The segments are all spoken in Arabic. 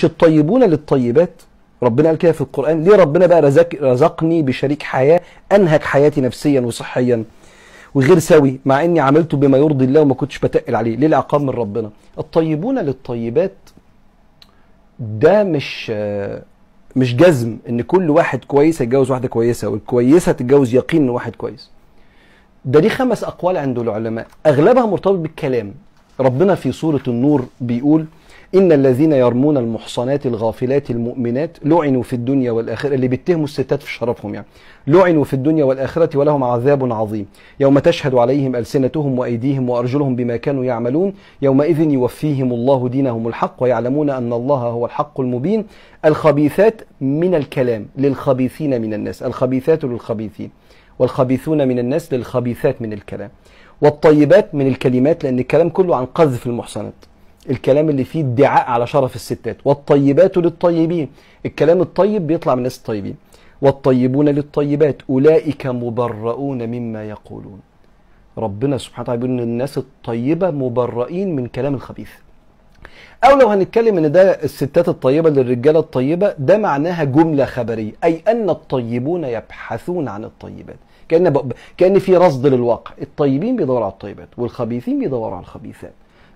مش الطيبون للطيبات ربنا قال كده في القرآن ليه ربنا بقى رزق رزقني بشريك حياة أنهك حياتي نفسيا وصحيا وغير سوي مع اني عملته بما يرضي الله وما كنتش بتقل عليه ليه العقاب من ربنا الطيبون للطيبات ده مش مش جزم ان كل واحد كويس يتجوز واحده كويسه والكويسه تتجوز يقين ان واحد كويس ده ليه خمس اقوال عند العلماء اغلبها مرتبط بالكلام ربنا في سوره النور بيقول إن الذين يرمون المحصنات الغافلات المؤمنات لعنوا في الدنيا والآخرة اللي بيتهموا الستات في شرفهم يعني لعنوا في الدنيا والآخرة ولهم عذاب عظيم يوم تشهد عليهم ألسنتهم وأيديهم وأرجلهم بما كانوا يعملون يومئذ يوفيهم الله دينهم الحق ويعلمون أن الله هو الحق المبين الخبيثات من الكلام للخبيثين من الناس الخبيثات للخبيثين والخبيثون من الناس للخبيثات من الكلام والطيبات من الكلمات لأن الكلام كله عن قذف المحصنات الكلام اللي فيه ادعاء على شرف الستات والطيبات للطيبين الكلام الطيب بيطلع من الناس الطيبين والطيبون للطيبات أولئك مبرؤون مما يقولون ربنا سبحانه وتعالى بيقول ان الناس الطيبه مبرئين من كلام الخبيث او لو هنتكلم ان ده الستات الطيبه للرجاله الطيبه ده معناها جمله خبريه اي ان الطيبون يبحثون عن الطيبات كان ب... كان في رصد للواقع الطيبين بيدوروا على الطيبات والخبيثين بيدوروا على الخبيثات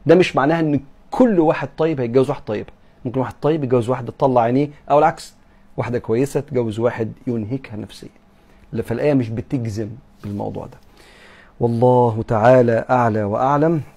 ده مش معناها ان كل واحد طيب هيتجوز واحد طيب ممكن واحد طيب يتجوز واحده تطلع عينيه او العكس واحده كويسه تجوز واحد ينهكها نفسيا فالايه مش بتجزم بالموضوع ده والله تعالى اعلى واعلم